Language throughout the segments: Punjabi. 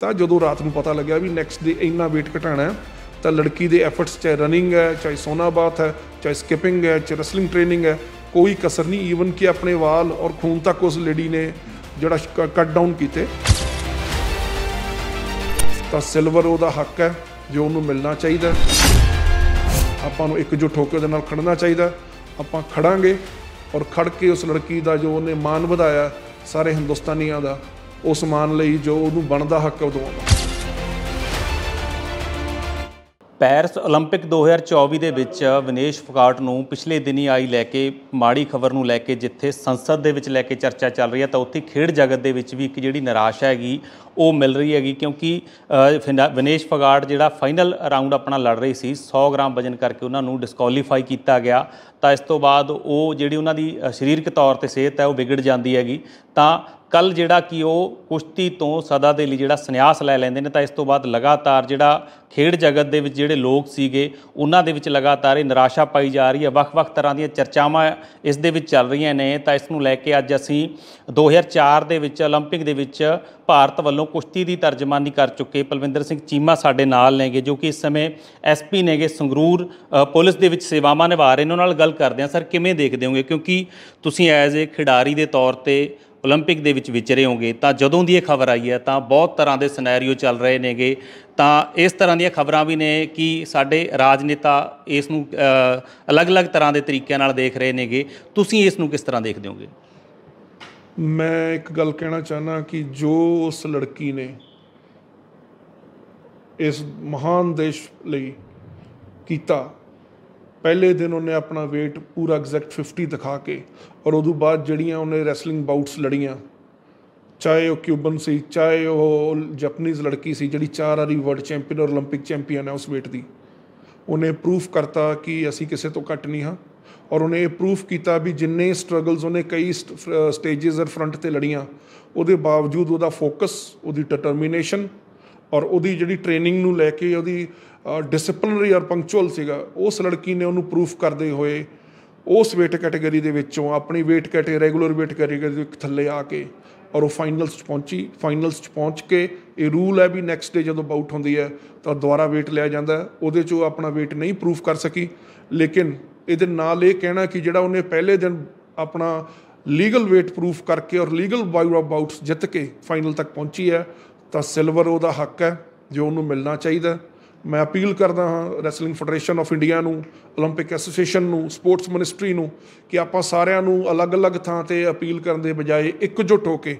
ਤਾਂ ਜਦੋਂ ਰਾਤ ਨੂੰ ਪਤਾ ਲੱਗਿਆ ਵੀ ਨੈਕਸਟ ਡੇ ਇੰਨਾ weight ਘਟਾਣਾ ਤਾਂ ਲੜਕੀ ਦੇ ਐਫਰਟਸ ਚਾਹੇ ਰਨਿੰਗ ਹੈ ਚਾਹੇ ਸੋਨਾ ਬਾਥ ਹੈ ਚਾਹੇ ਸਕਿਪਿੰਗ ਹੈ ਚਾਹੇ ਰੈਸਲਿੰਗ ਟ੍ਰੇਨਿੰਗ ਹੈ ਕੋਈ ਕਸਰ ਨਹੀਂ ਈਵਨ ਕਿ ਆਪਣੇ ਵਾਲ ਔਰ ਖੂਨ ਤੱਕ ਉਸ ਲੇਡੀ ਨੇ ਜਿਹੜਾ ਕੱਟ ਡਾਊਨ ਕੀਤੇ ਤਾਂ ਸਿਲਵਰ ਉਹਦਾ ਹੱਕ ਹੈ ਜੋ ਉਹਨੂੰ ਮਿਲਣਾ ਚਾਹੀਦਾ ਆਪਾਂ ਨੂੰ ਇੱਕ ਹੋ ਕੇ ਉਹਦੇ ਨਾਲ ਖੜਨਾ ਚਾਹੀਦਾ ਆਪਾਂ ਖੜਾਂਗੇ ਔਰ ਖੜ ਕੇ ਉਸ ਲੜਕੀ ਦਾ ਜੋ ਉਹਨੇ ਮਾਨ ਵਧਾਇਆ ਸਾਰੇ ਹਿੰਦੁਸਤਾਨੀਆਂ ਦਾ ਉਸ ਮਾਨ ਲਈ ਜੋ ਉਹਨੂੰ ਬਣਦਾ ਹੱਕ ਉਹ ਦਵਾਉਂਦਾ ਪੈਰਿਸ 올림픽 2024 ਦੇ ਵਿੱਚ ਵਿਨੇਸ਼ ਫੋਗਾਟ ਨੂੰ ਪਿਛਲੇ ਦਿਨੀ ਆਈ ਲੈ ਕੇ ਮਾੜੀ ਖਬਰ ਨੂੰ ਲੈ ਕੇ ਜਿੱਥੇ ਸੰਸਦ ਦੇ ਵਿੱਚ ਲੈ ਕੇ ਚਰਚਾ ਚੱਲ ਰਹੀ ਹੈ ਤਾਂ ਉੱਥੇ ਖੇਡ ਜਗਤ ਦੇ ਵਿੱਚ ਵੀ ਇੱਕ ਜਿਹੜੀ ਨਿਰਾਸ਼ਾ ਹੈਗੀ ਉਹ ਮਿਲ ਰਹੀ ਹੈਗੀ ਕਿਉਂਕਿ ਵਿਨੇਸ਼ ਫੋਗਾਟ ਜਿਹੜਾ ਫਾਈਨਲ ਰਾਉਂਡ ਆਪਣਾ ਲੜ ਰਹੀ ਸੀ 100 ਗ੍ਰਾਮ ਵਜਨ ਕਰਕੇ ਉਹਨਾਂ ਨੂੰ ਡਿਸਕੁਆਲੀਫਾਈ ਕੀਤਾ ਗਿਆ ਤਾਂ ਇਸ ਤੋਂ ਬਾਅਦ ਉਹ ਜਿਹੜੀ ਉਹਨਾਂ ਦੀ ਸਰੀਰਕ ਤੌਰ ਤੇ ਸਿਹਤ ਹੈ ਉਹ ਵਿਗੜ ਜਾਂਦੀ ਹੈਗੀ ਤਾਂ ਕੱਲ ਜਿਹੜਾ ਕਿ ਉਹ ਕੁਸ਼ਤੀ ਤੋਂ ਸਦਾ ਦੇ ਲਈ ਜਿਹੜਾ ਸੰਨਿਆਸ ਲੈ ਲੈਂਦੇ ਨੇ ਤਾਂ ਇਸ ਤੋਂ ਬਾਅਦ ਲਗਾਤਾਰ ਜਿਹੜਾ ਖੇਡ ਜਗਤ ਦੇ ਵਿੱਚ ਜਿਹੜੇ ਲੋਕ ਸੀਗੇ ਉਹਨਾਂ ਦੇ ਵਿੱਚ ਲਗਾਤਾਰ ਇਹ ਨਿਰਾਸ਼ਾ ਪਾਈ ਜਾ ਰਹੀ ਹੈ ਵੱਖ-ਵੱਖ ਤਰ੍ਹਾਂ ਦੀਆਂ ਚਰਚਾਵਾਂ ਇਸ ਦੇ ਵਿੱਚ ਚੱਲ ਰਹੀਆਂ ਨੇ ਤਾਂ ਇਸ ਨੂੰ ਲੈ ਕੇ ਅੱਜ ਅਸੀਂ 2004 ਦੇ ਵਿੱਚ 올림픽 ਦੇ ਵਿੱਚ ਭਾਰਤ ਵੱਲੋਂ ਕੁਸ਼ਤੀ ਦੀ ਤਰਜਮਾਨੀ ਕਰ ਚੁੱਕੇ ਪਲਵਿੰਦਰ ਸਿੰਘ ਚੀਮਾ ਸਾਡੇ ਨਾਲ ਨੇਗੇ ਜੋ ਕਿ ਇਸ ਸਮੇਂ ਐਸਪੀ ਨੇਗੇ ਸੰਗਰੂਰ ਪੁਲਿਸ ਦੇ ਵਿੱਚ ਸੇਵਾਵਾਂ ਨਿਭਾ ਰਹੇ ਨੇ ਉਹਨਾਂ ਨਾਲ ਗੱਲ ਕਰਦੇ ਆ ਸਰ ਕਿਵੇਂ ਦੇਖਦੇ ਹੋਗੇ ਕਿਉਂਕਿ ਤੁਸੀਂ ਐਜ਼ ਏ ਖਿਡਾਰੀ ਦੇ ਤੌਰ ਤੇ 올림픽 ਦੇ ਵਿੱਚ ਵਿਚਰੇ ਹੋਗੇ ਤਾਂ ਜਦੋਂ ਦੀ ਇਹ ਖਬਰ ਆਈ ਹੈ ਤਾਂ ਬਹੁਤ ਤਰ੍ਹਾਂ ਦੇ ਸਿਨੈਰੀਓ ਚੱਲ ਰਹੇ ਨੇਗੇ ਤਾਂ ਇਸ ਤਰ੍ਹਾਂ ਦੀਆਂ ਖਬਰਾਂ ਵੀ ਨੇ ਕਿ ਸਾਡੇ ਰਾਜਨੇਤਾ ਇਸ ਨੂੰ ਅਲੱਗ-ਅਲੱਗ ਤਰ੍ਹਾਂ ਦੇ ਤਰੀਕਿਆਂ ਨਾਲ ਦੇਖ ਰਹੇ ਨੇਗੇ ਤੁਸੀਂ ਇਸ ਨੂੰ ਕਿਸ ਤਰ੍ਹਾਂ ਦੇਖਦੇ ਹੋਗੇ ਮੈਂ ਇੱਕ ਗੱਲ ਕਹਿਣਾ ਚਾਹਨਾ ਕਿ ਜੋ ਉਸ ਲੜਕੀ ਨੇ ਇਸ ਮਹਾਨ ਦੇਸ਼ ਲਈ ਕੀਤਾ ਪਹਿਲੇ ਦਿਨ ਉਹਨੇ ਆਪਣਾ weight ਪੂਰਾ ਐਗਜ਼ੈਕਟ 50 ਦਿਖਾ ਕੇ ਔਰ ਉਦੋਂ ਬਾਅਦ ਜਿਹੜੀਆਂ ਉਹਨੇ ਰੈਸਲਿੰਗ ਬਾਊਟਸ ਲੜੀਆਂ ਚਾਹੇ ਉਹ ਕਿਊਬਨ ਸੀ ਚਾਹੇ ਉਹ ਜਾਪਨੀਜ਼ ਲੜਕੀ ਸੀ ਜਿਹੜੀ ਚਾਰ ਵਾਰੀ ਵਰਲਡ ਚੈਂਪੀਅਨ ਔਰ 올림픽 ਚੈਂਪੀਅਨ ਹੈ ਉਸ weight ਦੀ ਉਹਨੇ ਪ੍ਰੂਫ ਕਰਤਾ ਕਿ ਅਸੀਂ ਕਿਸੇ ਤੋਂ ਘੱਟ ਨਹੀਂ ਹਾਂ ਔਰ ਉਹਨੇ ਇਹ ਪ੍ਰੂਫ ਕੀਤਾ ਵੀ ਜਿੰਨੇ ਸਟਰਗਲਸ ਉਹਨੇ ਕਈ ਸਟੇजेस ਔਰ ਫਰੰਟ ਤੇ ਲੜੀਆਂ ਉਹਦੇ ਬਾਵਜੂਦ ਉਹਦਾ ਫੋਕਸ ਉਹਦੀ ਡਿਟਰਮੀਨੇਸ਼ਨ ਔਰ ਉਹਦੀ ਜਿਹੜੀ ਟ੍ਰੇਨਿੰਗ ਨੂੰ ਲੈ ਕੇ ਉਹਦੀ ਡਿਸਪਲਿਨਰੀ ਔਰ ਪੰਕਚੁਅਲ ਸੀਗਾ ਉਸ ਲੜਕੀ ਨੇ ਉਹਨੂੰ ਪ੍ਰੂਫ ਕਰਦੇ ਹੋਏ ਉਸ weight category ਦੇ ਵਿੱਚੋਂ ਆਪਣੀ weight category regular weight category ਦੇ ਥੱਲੇ ਆ ਕੇ ਔਰ ਉਹ ਫਾਈਨਲਸ 'ਚ ਪਹੁੰਚੀ ਫਾਈਨਲਸ 'ਚ ਪਹੁੰਚ ਕੇ ਇਹ ਰੂਲ ਹੈ ਵੀ ਨੈਕਸਟ ਡੇ ਜਦੋਂ ਬਾਊਟ ਹੁੰਦੀ ਹੈ ਤਾਂ ਦੁਬਾਰਾ weight ਲਿਆ ਜਾਂਦਾ ਉਹਦੇ ਚੋਂ ਆਪਣਾ weight ਨਹੀਂ ਪ੍ਰੂਫ ਕਰ ਸਕੀ ਲੇਕਿਨ ਇਹਦੇ ਨਾਲ ਇਹ ਕਹਿਣਾ ਕਿ ਜਿਹੜਾ ਉਹਨੇ ਪਹਿਲੇ ਦਿਨ ਆਪਣਾ ਲੀਗਲ weight ਪ੍ਰੂਫ ਕਰਕੇ ਔਰ ਲੀਗਲ ਬਾਊਟਸ ਜਿੱਤ ਕੇ ਫਾਈਨਲ ਤੱਕ ਪਹੁੰਚੀ ਹੈ ਤਾਂ ਸਿਲਵਰ ਉਹਦਾ ਹੱਕ ਹੈ ਜੋ ਉਹਨੂੰ ਮਿਲਣਾ ਚਾਹੀਦਾ ਮੈਂ ਅਪੀਲ ਕਰਦਾ ਹਾਂ ਰੈਸਲਿੰਗ ਫੈਡਰੇਸ਼ਨ ਆਫ ਇੰਡੀਆ ਨੂੰ 올림픽 ਐਸੋਸੀਏਸ਼ਨ ਨੂੰ ਸਪੋਰਟਸ ਮਿਨਿਸਟਰੀ ਨੂੰ ਕਿ ਆਪਾਂ ਸਾਰਿਆਂ ਨੂੰ ਅਲੱਗ-ਅਲੱਗ ਥਾਂ ਤੇ ਅਪੀਲ ਕਰਨ ਦੇ ਬਜਾਏ ਇਕਜੁੱਟ ਹੋ ਕੇ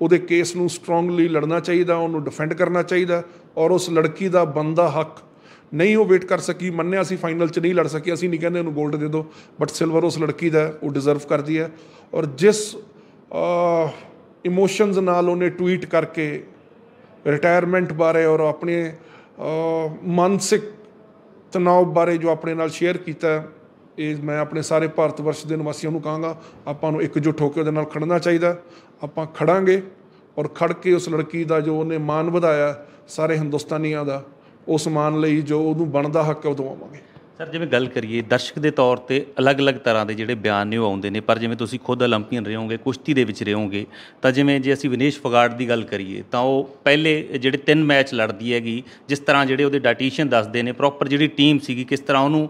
ਉਹਦੇ ਕੇਸ ਨੂੰ ਸਟਰੋਂਗਲੀ ਲੜਨਾ ਚਾਹੀਦਾ ਉਹਨੂੰ ਡਿਫੈਂਡ ਕਰਨਾ ਚਾਹੀਦਾ ਔਰ ਉਸ ਲੜਕੀ ਦਾ ਬੰਦਾ ਹੱਕ ਨਹੀਂ ਉਹ ਵੇਟ ਕਰ ਸਕੀ ਮੰਨਿਆ ਅਸੀਂ ਫਾਈਨਲ 'ਚ ਨਹੀਂ ਲੜ ਸਕੀ ਅਸੀਂ ਨਹੀਂ ਕਹਿੰਦੇ ਉਹਨੂੰ 골ਡ ਦੇ ਦਿਓ ਬਟ ਸਿਲਵਰ ਉਸ ਲੜਕੀ ਦਾ ਉਹ ਡਿਜ਼ਰਵ ਕਰਦੀ ਹੈ ਔਰ ਜਿਸ ਇਮੋਸ਼ਨਸ ਨਾਲ ਉਹਨੇ ਟਵੀਟ ਕਰਕੇ ਰਿਟਾਇਰਮੈਂਟ ਬਾਰੇ ਔਰ ਆਪਣੇ ਮਾਨਸਿਕ ਤਣਾਅ ਬਾਰੇ ਜੋ ਆਪਣੇ ਨਾਲ ਸ਼ੇਅਰ ਕੀਤਾ ਇਹ ਮੈਂ ਆਪਣੇ ਸਾਰੇ ਭਾਰਤ ਵਰਸ਼ ਦੇ ਨਿਵਾਸੀਆਂ ਨੂੰ ਕਹਾਂਗਾ ਆਪਾਂ ਨੂੰ ਇਕਜੁੱਟ ਹੋ ਕੇ ਉਹਦੇ ਨਾਲ ਖੜਨਾ ਚਾਹੀਦਾ ਆਪਾਂ ਖੜਾਂਗੇ ਔਰ ਖੜ ਕੇ ਉਸ ਲੜਕੀ ਦਾ ਜੋ ਉਹਨੇ ਮਾਨ ਵਧਾਇਆ ਸਾਰੇ ਹਿੰਦੁਸਤਾਨੀਆਂ ਦਾ ਉਸ ਮਾਨ ਲਈ ਜੋ ਉਹਨੂੰ ਬਣਦਾ ਹੱਕ ਉਹ ਦਵਾਵਾਂਗੇ ਸਰ ਜਿਵੇਂ ਗੱਲ ਕਰੀਏ ਦਰਸ਼ਕ ਦੇ ਤੌਰ ਤੇ ਅਲੱਗ-ਅਲੱਗ ਤਰ੍ਹਾਂ ਦੇ ਜਿਹੜੇ ਬਿਆਨ ਨੇ ਉਹ ਆਉਂਦੇ ਨੇ ਪਰ ਜਿਵੇਂ ਤੁਸੀਂ ਖੁਦ 올림픽ੀਅਨ ਰਹੋਗੇ ਕੁਸ਼ਤੀ ਦੇ ਵਿੱਚ ਰਹੋਗੇ ਤਾਂ ਜਿਵੇਂ ਜੇ ਅਸੀਂ ਵਿਨੇਸ਼ ਫਗਾੜ ਦੀ ਗੱਲ ਕਰੀਏ ਤਾਂ ਉਹ ਪਹਿਲੇ ਜਿਹੜੇ ਤਿੰਨ ਮੈਚ ਲੜਦੀ ਹੈਗੀ ਜਿਸ ਤਰ੍ਹਾਂ ਜਿਹੜੇ ਉਹਦੇ ਡਾਈਟੀਸ਼ੀਅਨ ਦੱਸਦੇ ਨੇ ਪ੍ਰੋਪਰ ਜਿਹੜੀ ਟੀਮ ਸੀਗੀ ਕਿਸ ਤਰ੍ਹਾਂ ਉਹਨੂੰ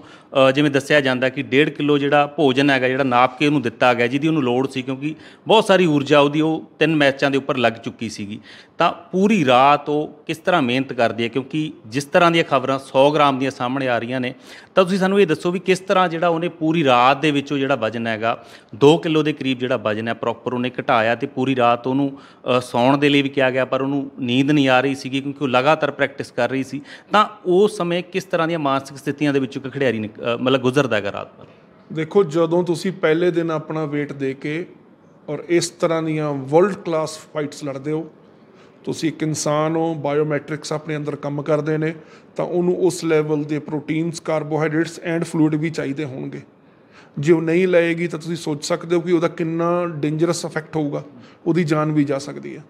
ਜਿਵੇਂ ਦੱਸਿਆ ਜਾਂਦਾ ਕਿ 1.5 ਕਿਲੋ ਜਿਹੜਾ ਭੋਜਨ ਹੈਗਾ ਜਿਹੜਾ ਨਾਪ ਕੇ ਉਹਨੂੰ ਦਿੱਤਾ ਗਿਆ ਜਿਹਦੀ ਉਹਨੂੰ ਲੋੜ ਸੀ ਕਿਉਂਕਿ ਬਹੁਤ ਸਾਰੀ ਊਰਜਾ ਉਹਦੀ ਉਹ ਤਿੰਨ ਮੈਚਾਂ ਦੇ ਉੱਪਰ ਲੱਗ ਚੁੱਕੀ ਸੀਗੀ ਤਾਂ ਪੂਰੀ ਰਾਤ ਉਹ ਕਿਸ ਤਰ੍ਹਾਂ ਮਿਹਨਤ ਕਰਦੀ ਹੈ ਕਿਉਂਕਿ ਜਿਸ ਤਰ੍ਹਾਂ ਦੀਆਂ ਖਬਰਾਂ 100 ਗ੍ਰਾਮ ਦੀਆਂ ਸਾਹਮਣੇ ਆ ਰਹੀਆਂ ਨੇ ਤਾਂ ਤੁਸੀਂ ਸਾਨੂੰ ਇਹ ਦੱਸੋ ਵੀ ਕਿਸ ਤਰ੍ਹਾਂ ਜਿਹੜਾ ਉਹਨੇ ਪੂਰੀ ਰਾਤ ਦੇ ਵਿੱਚੋਂ ਜਿਹੜਾ ਵਜਨ ਹੈਗਾ 2 ਕਿਲੋ ਦੇ ਕਰੀਬ ਜਿਹੜਾ ਵਜਨ ਹੈ ਪ੍ਰੋਪਰ ਉਹਨੇ ਘਟਾਇਆ ਤੇ ਪੂਰੀ ਰਾਤ ਉਹਨੂੰ ਸੌਣ ਦੇ ਲਈ ਵੀ ਕਿਹਾ ਗਿਆ ਪਰ ਉਹਨੂੰ ਨੀਂਦ ਨਹੀਂ ਆ ਰਹੀ ਸੀਗੀ ਕਿਉਂਕਿ ਉਹ ਲਗਾਤਾਰ ਪ੍ਰੈਕਟਿਸ ਕਰ ਰਹੀ ਸੀ ਤਾਂ ਉਸ ਸਮੇਂ ਕਿਸ ਤਰ੍ਹਾਂ ਦੀਆਂ ਮਾਨਸਿਕ ਸਥਿਤੀਆਂ ਦੇ ਵਿੱਚੋਂ ਇੱਕ ਖਿਡਾਰੀ ਮਤਲਬ ਗੁਜ਼ਰਦਾ ਹੈਗਾ ਰਾਤ ਨੂੰ ਦੇਖੋ ਜਦੋਂ ਤੁਸੀਂ ਪਹਿਲੇ ਦਿਨ ਆਪਣਾ weight ਦੇ ਕੇ ਔਰ ਇਸ ਤਰ੍ਹਾਂ ਦੀਆਂ ਵਰਲਡ ਕਲਾਸ ਫਾਈਟਸ ਲੜਦੇ ਹੋ ਤੁਸੀਂ ਇੱਕ ਇਨਸਾਨ ਹੋ ਬਾਇਓਮੈਟ੍ਰਿਕਸ ਆਪਣੇ ਅੰਦਰ ਕੰਮ ਕਰਦੇ ਨੇ ਤਾਂ ਉਹਨੂੰ ਉਸ ਲੈਵਲ ਦੇ ਪ੍ਰੋਟੀਨਸ ਕਾਰਬੋਹਾਈਡਰੇਟਸ ਐਂਡ ਫਲੂਇਡ ਵੀ ਚਾਹੀਦੇ ਹੋਣਗੇ ਜੇ ਉਹ ਨਹੀਂ ਲਏਗੀ ਤਾਂ ਤੁਸੀਂ ਸੋਚ ਸਕਦੇ ਹੋ ਕਿ ਉਹਦਾ ਕਿੰਨਾ ਡੇਂਜਰਸ ਇਫੈਕਟ ਹੋਊਗਾ ਉਹਦੀ ਜਾਨ ਵੀ ਜਾ ਸਕਦੀ ਹੈ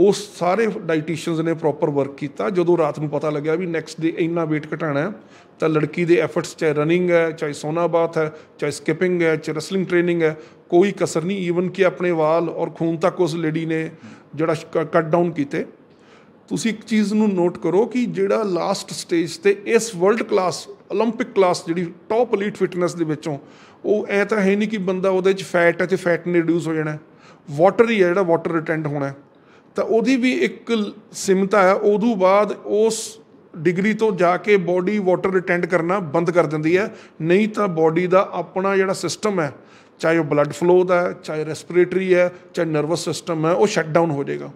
ਉਹ ਸਾਰੇ ਡਾਈਟੀਸ਼ੀਅਨਸ ਨੇ ਪ੍ਰੋਪਰ ਵਰਕ ਕੀਤਾ ਜਦੋਂ ਰਾਤ ਨੂੰ ਪਤਾ ਲੱਗਿਆ ਵੀ ਨੈਕਸਟ ਡੇ ਇੰਨਾ weight ਘਟਾਣਾ ਹੈ ਤਾਂ ਲੜਕੀ ਦੇ ਐਫਰਟਸ ਚ ਰਨਿੰਗ ਹੈ ਚਾਹੇ ਸੋਨਾ ਬਾਥ ਹੈ ਚਾਹੇ ਸਕਿਪਿੰਗ ਹੈ ਚਾਹੇ ਰੈਸਲਿੰਗ ਟ੍ਰੇਨਿੰਗ ਹੈ ਕੋਈ ਕਸਰ ਨਹੀਂ ਈਵਨ ਕਿ ਆਪਣੇ ਵਾਲ ਔਰ ਖੂਨ ਤੱਕ ਉਸ ਲੇਡੀ ਨੇ ਜਿਹੜਾ ਕੱਟ ਡਾਊਨ ਕੀਤੇ ਤੁਸੀਂ ਇੱਕ ਚੀਜ਼ ਨੂੰ ਨੋਟ ਕਰੋ ਕਿ ਜਿਹੜਾ ਲਾਸਟ ਸਟੇਜ ਤੇ ਇਸ ਵਰਲਡ ਕਲਾਸ 올림픽 ਕਲਾਸ ਜਿਹੜੀ ਟੌਪ 엘ੀਟ ਫਿਟਨੈਸ ਦੇ ਵਿੱਚੋਂ ਉਹ ਐ ਤਾਂ ਹੈ ਨਹੀਂ ਕਿ ਬੰਦਾ ਉਹਦੇ ਵਿੱਚ ਫੈਟ ਹੈ ਤੇ ਫੈਟ ਨੇ ਰਿਡਿਊਸ ਹੋ ਜਾਣਾ ਵਾਟਰ ਹੀ ਹੈ ਜਿਹੜਾ ਵਾਟਰ ਰਿਟੈਂਡ ਹੋਣਾ ਤਾਂ ਉਹਦੀ ਵੀ ਇੱਕ ਸਿਮਤਾ ਹੈ ਉਦੋਂ ਬਾਅਦ ਉਸ ਡਿਗਰੀ ਤੋਂ ਜਾ ਕੇ ਬਾਡੀ ਵਾਟਰ ਰਿਟੈਂਡ ਕਰਨਾ ਬੰਦ ਕਰ ਦਿੰਦੀ ਹੈ ਨਹੀਂ ਤਾਂ ਬਾਡੀ ਦਾ ਆਪਣਾ ਜਿਹੜਾ ਸਿਸਟਮ ਹੈ ਚਾਹੇ ਉਹ ਬਲੱਡ ਫਲੋ ਦਾ ਚਾਹੇ ਰੈਸਪੀਰੇਟਰੀ ਹੈ ਚਾਹੇ ਨਰਵਸ ਸਿਸਟਮ ਹੈ ਉਹ ਸ਼ਟ ਡਾਊਨ ਹੋ ਜਾਏਗਾ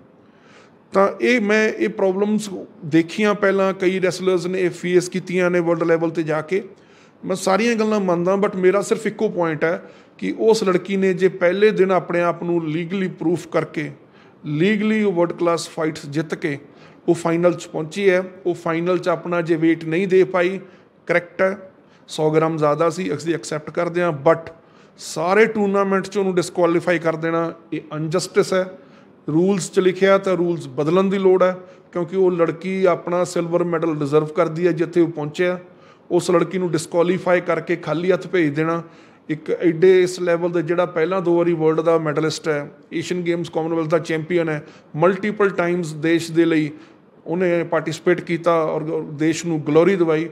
ਤਾਂ ਇਹ ਮੈਂ ਇਹ ਪ੍ਰੋਬਲਮਸ ਦੇਖੀਆਂ ਪਹਿਲਾਂ ਕਈ ਰੈਸਲਰਸ ਨੇ ਇਹ ਫੇਸ ਕੀਤੀਆਂ ਨੇ ਵਰਲਡ ਲੈਵਲ ਤੇ ਜਾ ਕੇ ਮੈਂ ਸਾਰੀਆਂ ਗੱਲਾਂ ਮੰਨਦਾ ਬਟ ਮੇਰਾ ਸਿਰਫ ਇੱਕੋ ਪੁਆਇੰਟ ਹੈ ਕਿ ਉਸ ਲੜਕੀ ਨੇ ਜੇ ਪਹਿਲੇ ਦਿਨ ਆਪਣੇ ਆਪ ਨੂੰ ਲੀਗਲੀ ਪ੍ਰੂਫ ਕਰਕੇ ਲੀਗਲੀ ਉਹ ਵਰਲਡ ਕਲਾਸ ਫਾਈਟਸ ਜਿੱਤ ਕੇ ਉਹ ਫਾਈਨਲ 'ਚ ਪਹੁੰਚੀ ਹੈ ਉਹ ਫਾਈਨਲ 'ਚ ਆਪਣਾ ਜੇ weight ਨਹੀਂ ਦੇ ਪਾਈ ਕਰੈਕਟ 100 ਗ੍ਰਾਮ ਜ਼ਿਆਦਾ ਸੀ ਅਸੀਂ ਐਕਸੈਪਟ ਕਰਦੇ ਹਾਂ ਬਟ ਸਾਰੇ ਟੂਰਨਾਮੈਂਟ 'ਚ ਉਹਨੂੰ ਡਿਸਕੁਆਲੀਫਾਈ ਕਰ ਦੇਣਾ ਇਹ ਅਨਜਸਟਿਸ ਹੈ ਰੂਲਸ 'ਚ ਲਿਖਿਆ ਤਾਂ ਰੂਲਸ ਬਦਲਣ ਦੀ ਲੋੜ ਹੈ ਕਿਉਂਕਿ ਉਹ ਲੜਕੀ ਆਪਣਾ ਸਿਲਵਰ ਮੈਡਲ ਰਿਜ਼ਰਵ ਕਰਦੀ ਹੈ ਜਿੱਥੇ ਉਹ ਪਹੁੰਚਿਆ ਉਸ ਲੜਕੀ ਨੂੰ ਡਿਸਕੁਆਲੀਫਾਈ ਕਰਕੇ ਖਾਲੀ ਹੱਥ ਭੇਜ ਦੇਣਾ ਇੱਕ ਐਡੇ ਇਸ ਲੈਵਲ ਦੇ ਜਿਹੜਾ ਪਹਿਲਾਂ ਦੋ ਵਾਰੀ ਵਰਲਡ ਦਾ ਮੈਡਲਿਸਟ ਹੈ ਏਸ਼ੀਅਨ ਗੇਮਸ ਕਾਮਨਵੈਲਥ ਦਾ ਚੈਂਪੀਅਨ ਹੈ ਮਲਟੀਪਲ ਟਾਈਮਸ ਦੇਸ਼ ਦੇ ਲਈ ਉਹਨੇ ਪਾਰਟਿਸਿਪੇਟ ਕੀਤਾ ਔਰ ਦੇਸ਼ ਨੂੰ ਗਲੋਰੀ ਦਿਵਾਈ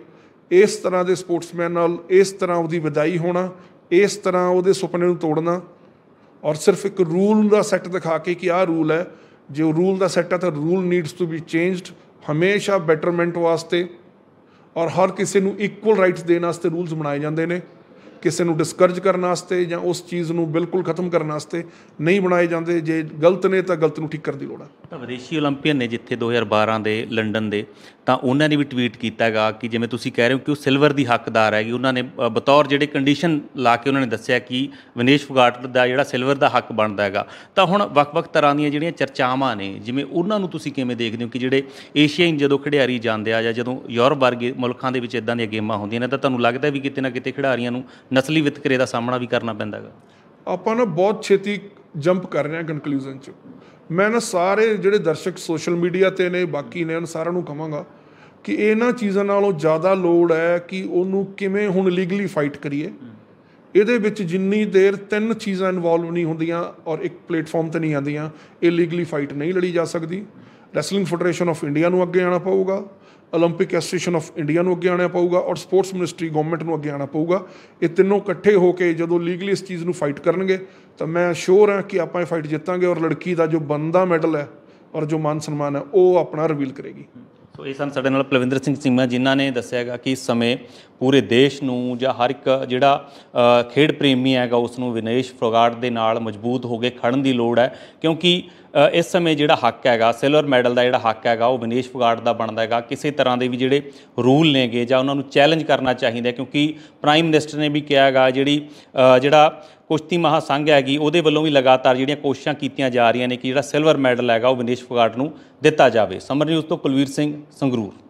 ਇਸ ਤਰ੍ਹਾਂ ਦੇ ਸਪੋਰਟਸਮੈਨ ਨਾਲ ਇਸ ਤਰ੍ਹਾਂ ਉਹਦੀ ਵਿਦਾਈ ਹੋਣਾ ਇਸ ਤਰ੍ਹਾਂ ਉਹਦੇ ਸੁਪਨੇ ਨੂੰ ਤੋੜਨਾ ਔਰ ਸਿਰਫ ਇੱਕ ਰੂਲ ਦਾ ਸੈੱਟ ਦਿਖਾ ਕੇ ਕਿ ਆਹ ਰੂਲ ਹੈ ਜੇ ਉਹ ਰੂਲ ਦਾ ਸੈੱਟ ਹੈ ਤਾਂ rule needs to be changed ਹਮੇਸ਼ਾ ਬੈਟਰਮੈਂਟ ਵਾਸਤੇ ਔਰ ਹਰ ਕਿਸੇ ਨੂੰ ਇਕੁਅਲ ਰਾਈਟਸ ਦੇਣ ਵਾਸਤੇ ਰੂਲਸ ਬਣਾਏ ਜਾਂਦੇ ਨੇ ਕਿਸੇ ਨੂੰ ਡਿਸਕਰਜ ਕਰਨ ਵਾਸਤੇ ਜਾਂ ਉਸ ਚੀਜ਼ ਨੂੰ ਬਿਲਕੁਲ ਖਤਮ ਕਰਨ ਵਾਸਤੇ ਨਹੀਂ ਬਣਾਏ ਜਾਂਦੇ ਜੇ ਗਲਤ ਨੇ ਤਾਂ ਗਲਤ ਨੂੰ ਠੀਕ ਕਰਨ ਦੀ ਲੋੜ ਹੈ ਤਾਂ ਵਿਦੇਸ਼ੀ 올림픽ੀਅਨ ਨੇ ਜਿੱਥੇ 2012 ਦੇ ਲੰਡਨ ਦੇ ਤਾਂ ਉਹਨਾਂ ਨੇ ਵੀ ਟਵੀਟ ਕੀਤਾਗਾ ਕਿ ਜਿਵੇਂ ਤੁਸੀਂ ਕਹਿ ਰਹੇ ਹੋ ਕਿ ਉਹ ਸਿਲਵਰ ਦੀ ਹੱਕਦਾਰ ਹੈਗੀ ਉਹਨਾਂ ਨੇ ਬਤੌਰ ਜਿਹੜੇ ਕੰਡੀਸ਼ਨ ਲਾ ਕੇ ਉਹਨਾਂ ਨੇ ਦੱਸਿਆ ਕਿ ਵਿਨੇਸ਼ ਫਗਾਟ ਦਾ ਜਿਹੜਾ ਸਿਲਵਰ ਦਾ ਹੱਕ ਬਣਦਾ ਹੈਗਾ ਤਾਂ ਹੁਣ ਵੱਖ-ਵੱਖ ਤਰ੍ਹਾਂ ਦੀਆਂ ਜਿਹੜੀਆਂ ਚਰਚਾਵਾਂ ਨੇ ਜਿਵੇਂ ਉਹਨਾਂ ਨੂੰ ਤੁਸੀਂ ਕਿਵੇਂ ਦੇਖਦੇ ਹੋ ਕਿ ਜਿਹੜੇ ਏਸ਼ੀਆਈ ਜਦੋਂ ਖਿਡਾਰੀ ਜਾਂਦੇ ਆ ਜਾਂ ਜਦੋਂ ਯੂਰਪ ਵਰਗੇ ਮੁਲਕਾਂ ਦੇ ਵਿੱਚ ਇਦਾਂ ਦੀਆਂ ਗੇਮਾਂ ਹੁੰਦੀਆਂ ਨੇ ਤਾਂ ਤੁਹਾਨੂੰ ਲੱਗਦਾ ਵੀ ਕਿਤੇ ਨਾ ਕਿਤੇ ਖਿਡਾਰੀਆਂ ਨੂੰ ਨਸਲੀ ਵਿਤਕਰੇ ਦਾ ਸਾਹਮਣਾ ਵੀ ਕਰਨਾ ਪੈਂਦਾ ਹੈਗਾ ਆਪਾਂ ਨਾ ਬਹੁਤ ਛੇਤੀ ਜੰਪ ਕਰ ਰਹੇ ਹਾਂ ਕਨਕਲੂਜਨ 'ਚ ਮੈਂ ਨਾ ਸਾਰੇ ਜਿਹੜੇ ਦਰਸ਼ਕ ਸੋਸ਼ਲ ਮੀਡੀਆ ਤੇ ਨੇ ਬਾਕੀ ਨੇ ਉਹਨਾਂ ਸਾਰਿਆਂ ਨੂੰ ਕਹਾਂਗਾ ਕਿ ਇਹਨਾਂ ਚੀਜ਼ਾਂ ਨਾਲੋਂ ਜ਼ਿਆਦਾ ਲੋੜ ਹੈ ਕਿ ਉਹਨੂੰ ਕਿਵੇਂ ਹੁਣ ਲੀਗਲੀ ਫਾਈਟ ਕਰੀਏ ਇਹਦੇ ਵਿੱਚ ਜਿੰਨੀ ਦੇਰ ਤਿੰਨ ਚੀਜ਼ਾਂ ਇਨਵੋਲਵ ਨਹੀਂ ਹੁੰਦੀਆਂ ਔਰ ਇੱਕ ਪਲੇਟਫਾਰਮ ਤੇ ਨਹੀਂ ਆਉਂਦੀਆਂ ਇਹ ਲੀਗਲੀ ਫਾਈਟ ਨਹੀਂ ਲੜੀ ਜਾ ਸਕਦੀ ਰੈਸਲਿੰਗ ਫੈਡਰੇਸ਼ਨ ਆਫ ਇੰਡੀਆ ਨੂੰ ਅੱਗੇ ਆਣਾ ਪਊਗਾ 올림픽 ਐਸੋਸੀਏਸ਼ਨ ਆਫ ਇੰਡੀਆ ਨੂੰ ਅੱਗੇ ਆਣਾ ਪਊਗਾ ਔਰ ਸਪੋਰਟਸ ਮਿਨਿਸਟਰੀ ਗਵਰਨਮੈਂਟ ਨੂੰ ਅੱਗੇ ਆਣਾ ਪਊਗਾ ਇਹ ਤਿੰਨੋਂ ਇਕੱਠੇ ਹੋ ਕੇ ਜਦੋਂ ਲੀਗਲੀ ਇਸ ਚੀਜ਼ ਨੂੰ ਫਾਈਟ ਕਰਨਗੇ ਤਾਂ ਮੈਂ ਸ਼ੋਰ ਹਾਂ ਕਿ ਆਪਾਂ ਇਹ ਫਾਈਟ ਜਿੱਤਾਂਗੇ ਔਰ ਲੜਕੀ ਦਾ ਜੋ ਬੰਦਾ ਮੈਡਲ ਹੈ ਔਰ ਜੋ ਮਾਨ ਸਨਮਾਨ ਹੈ ਉਹ ਆਪਣਾ ਰਿਵੀਲ ਕਰੇਗੀ ਸੋ ਇਹ ਸਨ ਸਾਡੇ ਨਾਲ ਪਲਵਿੰਦਰ ਸਿੰਘ ਚੀਮਾ ਜਿਨ੍ਹਾਂ ਨੇ ਦੱਸਿਆਗਾ ਕਿ ਇਸ ਸਮੇਂ ਪੂਰੇ ਦੇਸ਼ ਨੂੰ ਜਾਂ ਹਰ ਇੱਕ ਜਿਹੜਾ ਖੇਡ ਪ੍ਰੇਮੀ ਹੈਗਾ ਉਸ ਨੂੰ ਵਿਨੇਸ਼ ਫਰਗਾਟ ਦੇ ਨਾਲ ਮਜ਼ਬੂਤ ਹੋ ਕੇ ਖੜਨ ਦੀ ਲੋੜ ਹੈ ਕਿਉਂਕਿ ਇਸ ਸਮੇਂ ਜਿਹੜਾ ਹੱਕ ਹੈਗਾ ਸਿਲਵਰ ਮੈਡਲ ਦਾ ਜਿਹੜਾ ਹੱਕ ਹੈਗਾ ਉਹ ਵਿਨੇਸ਼ ਫਰਗਾਟ ਦਾ ਬਣਦਾ ਹੈਗਾ ਕਿਸੇ ਤਰ੍ਹਾਂ ਦੇ ਵੀ ਜਿਹੜੇ ਰੂਲ ਨੇਗੇ ਜਾਂ ਉਹਨਾਂ ਨੂੰ ਚੈਲੰਜ ਕਰਨਾ ਚਾਹੀਦਾ ਕਿਉਂਕਿ ਪ੍ਰਾਈਮ ਮਿਨਿਸਟਰ ਨੇ ਵੀ ਕਿਹਾ ਹੈਗਾ ਜਿਹੜੀ ਜਿਹੜਾ ਕੁਸ਼ਤੀ ਮਹਾਸੰਘ ਹੈਗੀ ਉਹਦੇ ਵੱਲੋਂ ਵੀ ਲਗਾਤਾਰ ਜਿਹੜੀਆਂ ਕੋਸ਼ਿਸ਼ਾਂ ਕੀਤੀਆਂ ਜਾ ਰਹੀਆਂ ਨੇ ਕਿ ਜਿਹੜਾ ਸਿਲਵਰ ਮੈਡਲ ਹੈਗਾ ਉਹ ਵਿਨੇਸ਼ ਫੋਗਾਟ ਨੂੰ ਦਿੱਤਾ ਜਾਵੇ ਸਮਰ ਨਿਊਜ਼ ਤੋਂ ਕੁਲਵੀਰ ਸਿੰਘ ਸੰਗਰੂਰ